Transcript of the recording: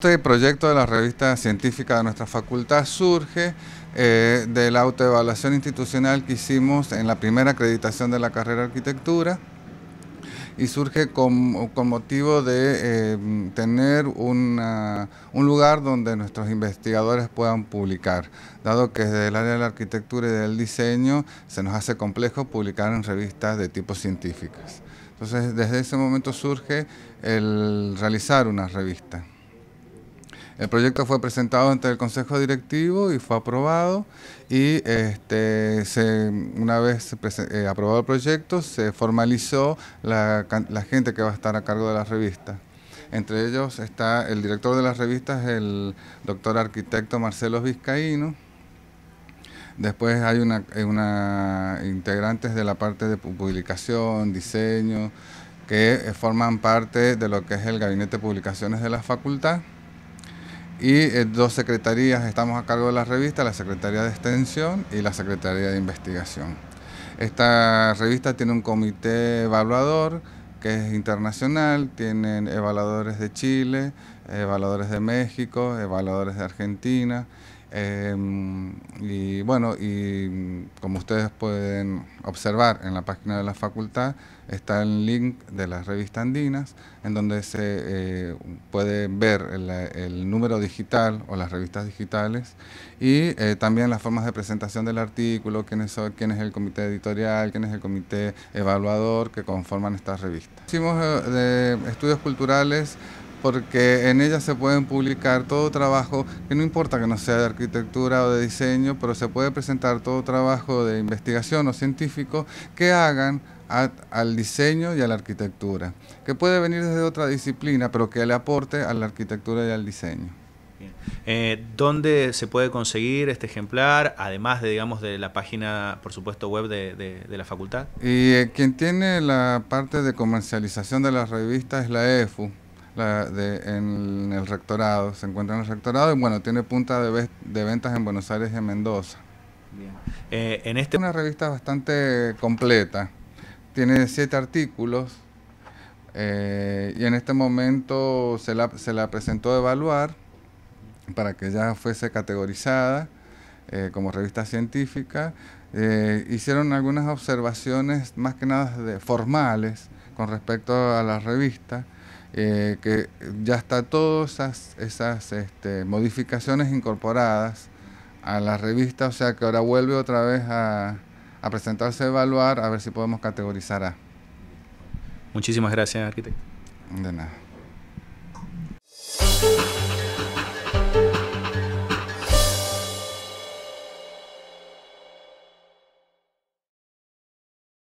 Este proyecto de la revista científica de nuestra facultad surge eh, de la autoevaluación institucional que hicimos en la primera acreditación de la carrera de arquitectura, y surge con, motivo de eh, tener un lugar donde nuestros investigadores puedan publicar, dado que desde el área de la arquitectura y del diseño se nos hace complejo publicar en revistas de tipo científicas. Entonces, desde ese momento surge el realizar una revista. El proyecto fue presentado ante el Consejo Directivo y fue aprobado y este, una vez eh, aprobado el proyecto se formalizó la, gente que va a estar a cargo de la revista. Entre ellos está el director de las revistas, el doctor arquitecto Marcelo Vizcaíno. Después hay una, eh, integrantes de la parte de publicación, diseño, que eh, forman parte de lo que es el gabinete de publicaciones de la facultad y eh, dos secretarías estamos a cargo de la revista, la Secretaría de Extensión y la Secretaría de Investigación. Esta revista tiene un comité evaluador que es internacional, tienen evaluadores de Chile, evaluadores de México, evaluadores de Argentina Em, y bueno, y como ustedes pueden observar en la página de la facultad, está el link de las revistas andinas, en donde se eh, puede ver el, número digital o las revistas digitales y eh, también las formas de presentación del artículo, quién es, quién es el comité editorial, quién es el comité evaluador que conforman estas revistas. Hicimos eh, de estudios culturales porque en ella se pueden publicar todo trabajo, que no importa que no sea de arquitectura o de diseño, pero se puede presentar todo trabajo de investigación o científico que hagan al diseño y a la arquitectura, que puede venir desde otra disciplina, pero que le aporte a la arquitectura y al diseño. Eh, ¿Dónde se puede conseguir este ejemplar? Además de, la página, por supuesto, web de, la facultad. Y eh, quien tiene la parte de comercialización de las revistas es la EFU, de, en el rectorado, se encuentra en el rectorado y bueno, tiene punta de, ventas en Buenos Aires y en Mendoza. Eh, en este... Es una revista bastante completa, tiene siete artículos eh, y en este momento se la, presentó a evaluar para que ya fuese categorizada eh, como revista científica. hicieron algunas observaciones más que nada formales con respecto a la revista eh, que ya está todas esas, este, modificaciones incorporadas a la revista, o sea que ahora vuelve otra vez a, a presentarse a evaluar, a ver si podemos categorizar a. Muchísimas gracias, arquitecto. De nada.